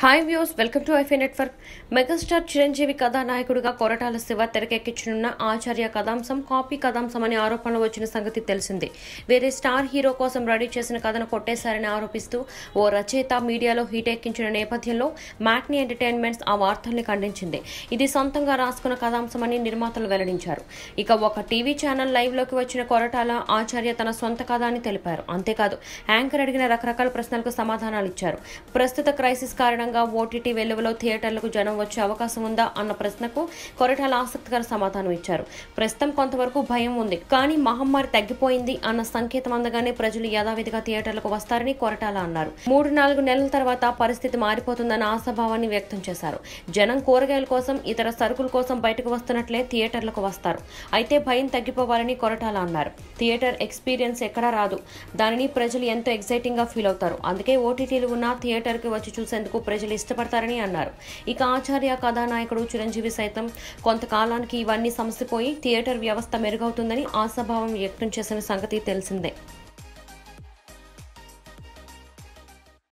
hi views welcome to ఐఫై network megastar Chiranjeevi కథానాయకుడిగా కొరటాల శివ తెరకెక్కించనున్న ఆచార్య కథాంశం కాపీ కథాంశం అనే ఆరోపణలు వచ్చిన సంగతి తెలిసిందే వేరే స్టార్ హీరో కోసం రెడీ చేసిన కథను కొట్టేశారని ఆరోపిస్తూ ఓ రచయిత మీడియాలో హీట్ ఎక్కించిన నేపథ్యంలో మ్యాట్ని ఎంటర్టైన్మెంట్స్ ఆ వార్తల్ని ఖండించింది ఇది సొంతంగా రాసుకున్న కథాంశమని నిర్మాతలు వెల్లడించారు ఇక ఒక టీవీ ఛానల్ లైవ్లోకి వచ్చిన కొరటాల ఆచార్య తన సొంత కథ అని తెలిపారు అంతేకాదు యాంకర్ అడిగిన రకరకాల ప్రశ్నలకు సమాధానాలు ఇచ్చారు ప్రస్తుత క్రైసిస్ కారణంగా కారణంగా ఓటీటీ వెలువలో థియేటర్లకు జనం వచ్చే అవకాశం ఉందా అన్న ప్రశ్నకు కొరటాల ఆసక్తికర సమాధానం ఇచ్చారు ప్రస్తుతం కొంతవరకు భయం ఉంది కానీ మహమ్మారి తగ్గిపోయింది అన్న సంకేతం అందగానే ప్రజలు యథావిధిగా థియేటర్లకు వస్తారని కొరటాల అన్నారు మూడు నాలుగు నెలల తర్వాత పరిస్థితి మారిపోతుందన్న ఆశాభావాన్ని వ్యక్తం చేశారు జనం కూరగాయల కోసం ఇతర సరుకుల కోసం బయటకు వస్తున్నట్లే థియేటర్లకు వస్తారు అయితే భయం తగ్గిపోవాలని కొరటాల అన్నారు థియేటర్ ఎక్స్పీరియన్స్ ఎక్కడా రాదు దానిని ప్రజలు ఎంతో ఎక్సైటింగ్ గా ఫీల్ అవుతారు అందుకే ఓటీటీలు ఉన్న థియేటర్కి వచ్చి చూసేందుకు ప్రజలు ఇష్టపడతారని అన్నారు ఇక ఆచార్య కథానాయకుడు చిరంజీవి సైతం కొంతకాలానికి ఇవన్నీ సమస్యపోయి థియేటర్ వ్యవస్థ మెరుగవుతుందని ఆశాభావం వ్యక్తం చేసిన సంగతి తెలిసిందే